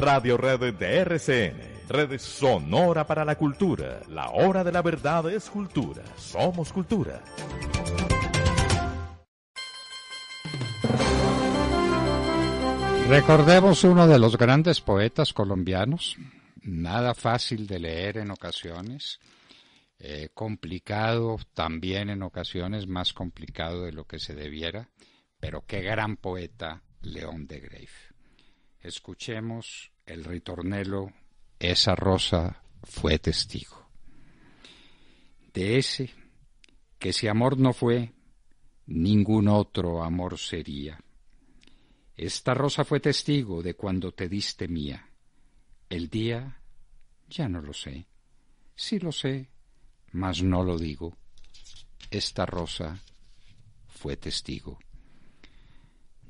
Radio Redes de RCN. redes Sonora para la Cultura. La hora de la verdad es cultura. Somos cultura. Recordemos uno de los grandes poetas colombianos, nada fácil de leer en ocasiones, eh, complicado también en ocasiones, más complicado de lo que se debiera, pero qué gran poeta León de Greiff. Escuchemos el ritornelo Esa rosa fue testigo. De ese, que si amor no fue, ningún otro amor sería. Esta rosa fue testigo de cuando te diste mía. El día, ya no lo sé. Sí lo sé, mas no lo digo. Esta rosa fue testigo.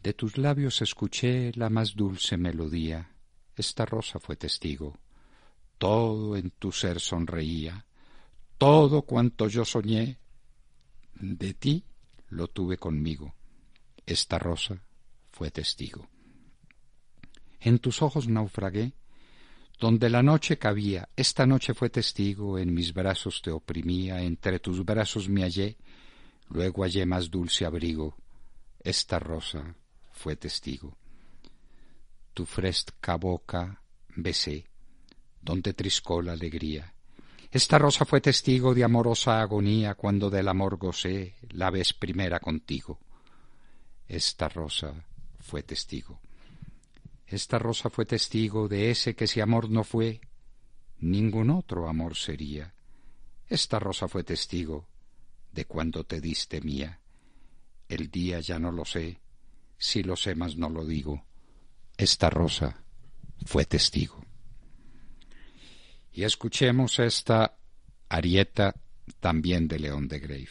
De tus labios escuché la más dulce melodía, esta rosa fue testigo. Todo en tu ser sonreía, todo cuanto yo soñé, de ti lo tuve conmigo, esta rosa fue testigo. En tus ojos naufragué, donde la noche cabía, esta noche fue testigo, en mis brazos te oprimía, entre tus brazos me hallé, luego hallé más dulce abrigo, esta rosa fue testigo. Tu fresca boca besé, donde triscó la alegría. Esta rosa fue testigo de amorosa agonía cuando del amor gocé la vez primera contigo. Esta rosa fue testigo. Esta rosa fue testigo de ese que si amor no fue, ningún otro amor sería. Esta rosa fue testigo de cuando te diste mía. El día ya no lo sé, si lo sé, no lo digo. Esta rosa fue testigo. Y escuchemos esta arieta también de León de Grave.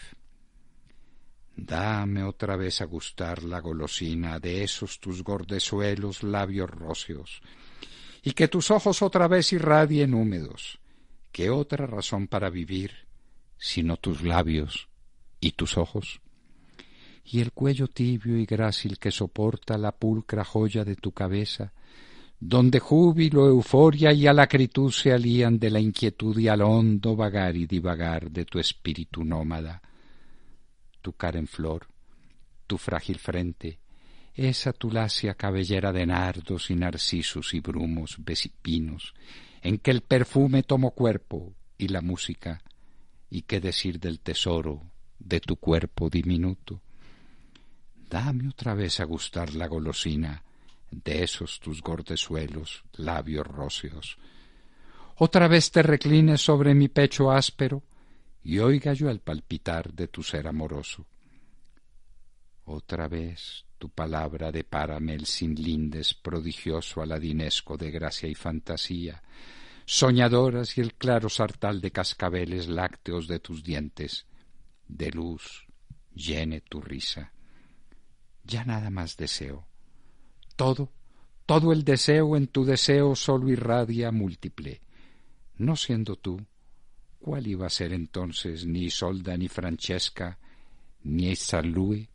Dame otra vez a gustar la golosina de esos tus gordezuelos labios róseos, y que tus ojos otra vez irradien húmedos. ¿Qué otra razón para vivir sino tus labios y tus ojos? y el cuello tibio y grácil que soporta la pulcra joya de tu cabeza, donde júbilo, euforia y alacritud se alían de la inquietud y al hondo vagar y divagar de tu espíritu nómada. Tu cara en flor, tu frágil frente, esa tu lacia cabellera de nardos y narcisos y brumos vesipinos, en que el perfume tomó cuerpo y la música, y qué decir del tesoro de tu cuerpo diminuto Dame otra vez a gustar la golosina de esos tus gordesuelos, labios róseos. Otra vez te reclines sobre mi pecho áspero y oiga yo el palpitar de tu ser amoroso. Otra vez tu palabra de el sin lindes prodigioso aladinesco de gracia y fantasía, soñadoras y el claro sartal de cascabeles lácteos de tus dientes. De luz llene tu risa ya nada más deseo. Todo, todo el deseo en tu deseo solo irradia múltiple. No siendo tú, ¿cuál iba a ser entonces ni Solda ni Francesca ni Salue?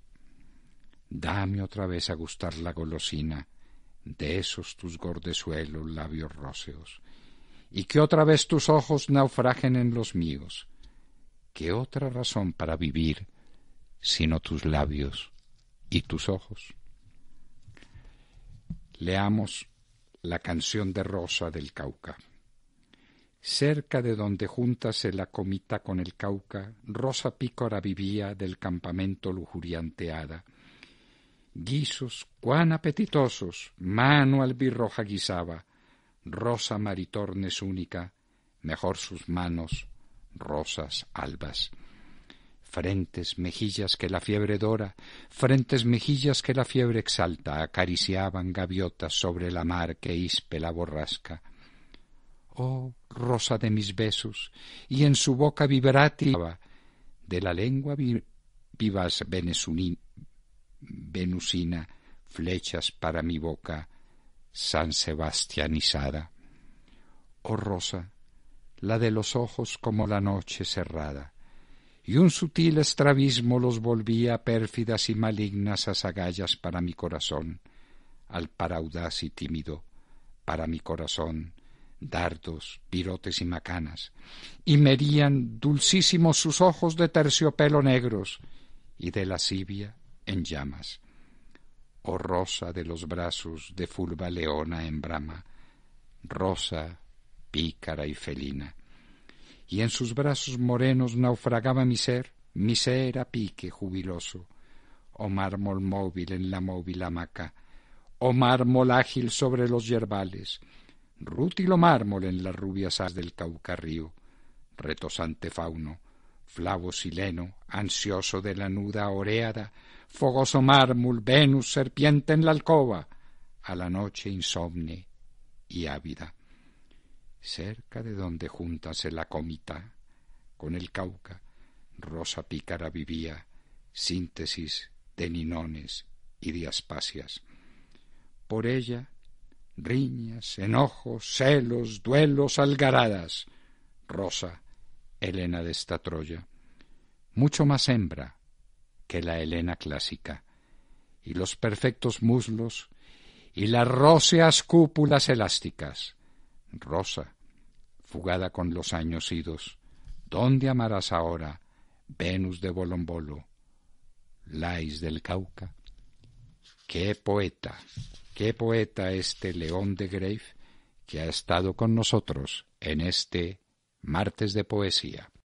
Dame otra vez a gustar la golosina de esos tus gordezuelos labios róseos, y que otra vez tus ojos naufragen en los míos. ¿Qué otra razón para vivir sino tus labios? y tus ojos. Leamos la canción de Rosa del Cauca. Cerca de donde juntase la comita con el Cauca, Rosa Pícora vivía del campamento lujurianteada. Guisos cuán apetitosos, mano albirroja guisaba, Rosa maritornes única, mejor sus manos, rosas albas frentes, mejillas que la fiebre dora, frentes, mejillas que la fiebre exalta, acariciaban gaviotas sobre la mar que hispe la borrasca. Oh, rosa de mis besos, y en su boca vibrativa, de la lengua vivas venusina, flechas para mi boca, san Oh rosa, la de los ojos como la noche cerrada, y un sutil estrabismo los volvía pérfidas y malignas azagallas para mi corazón, al paraudaz y tímido, para mi corazón, dardos, pirotes y macanas, y merían dulcísimos sus ojos de terciopelo negros y de lascivia en llamas. Oh rosa de los brazos de fulva leona en brama, rosa pícara y felina y en sus brazos morenos naufragaba mi ser, mi ser a pique jubiloso. O oh mármol móvil en la móvil hamaca, o oh mármol ágil sobre los yerbales, rútilo mármol en las rubias as del Caucarrío, retosante fauno, flavo sileno, ansioso de la nuda oreada, fogoso mármol, Venus, serpiente en la alcoba, a la noche insomne y ávida cerca de donde juntase la comita, con el Cauca, Rosa Pícara vivía, síntesis de ninones y diaspasias. Por ella, riñas, enojos, celos, duelos, algaradas. Rosa, elena de esta Troya, mucho más hembra que la Helena clásica, y los perfectos muslos y las róseas cúpulas elásticas. Rosa, fugada con los años idos. ¿Dónde amarás ahora, Venus de Bolombolo, Lais del Cauca? ¡Qué poeta! ¡Qué poeta este León de Grave que ha estado con nosotros en este martes de poesía!